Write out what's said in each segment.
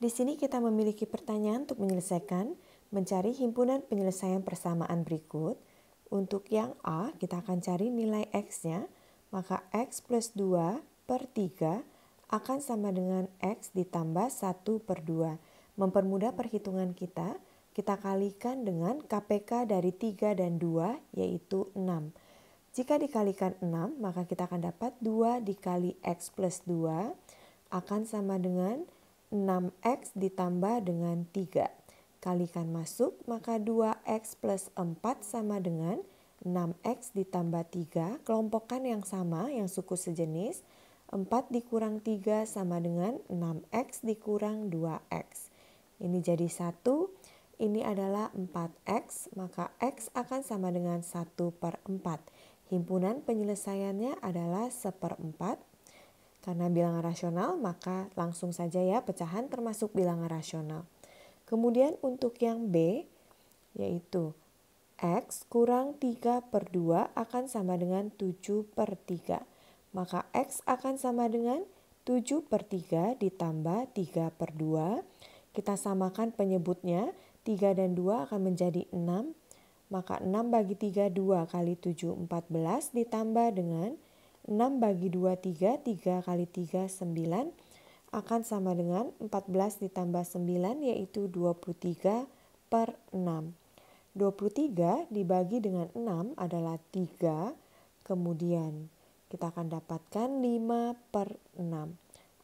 Di sini kita memiliki pertanyaan untuk menyelesaikan, mencari himpunan penyelesaian persamaan berikut. Untuk yang A, kita akan cari nilai X-nya, maka X plus 2 per 3 akan sama dengan X ditambah 1 per 2. Mempermudah perhitungan kita, kita kalikan dengan KPK dari 3 dan 2, yaitu 6. Jika dikalikan 6, maka kita akan dapat 2 dikali X plus 2 akan sama dengan 6X ditambah dengan 3. Kalikan masuk, maka 2X plus 4 sama dengan 6X ditambah 3, Kelompokkan yang sama, yang suku sejenis, 4 dikurang 3 sama dengan 6X dikurang 2X. Ini jadi 1, ini adalah 4X, maka X akan sama dengan 1 per 4. Himpunan penyelesaiannya adalah seperempat karena bilangan rasional, maka langsung saja ya pecahan termasuk bilangan rasional. Kemudian untuk yang B, yaitu X kurang 3 per 2 akan sama dengan 7 per 3. Maka X akan sama dengan 7 per 3 ditambah 3 per 2. Kita samakan penyebutnya, 3 dan 2 akan menjadi 6. Maka 6 bagi 3, 2 kali 7, 14 ditambah dengan 6 bagi 2 3, 3 kali 3 9 akan sama dengan 14 ditambah 9 yaitu 23 per 6. 23 dibagi dengan 6 adalah 3, kemudian kita akan dapatkan 5 per 6.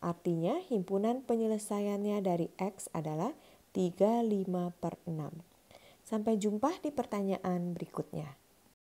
Artinya himpunan penyelesaiannya dari X adalah 35 per 6. Sampai jumpa di pertanyaan berikutnya.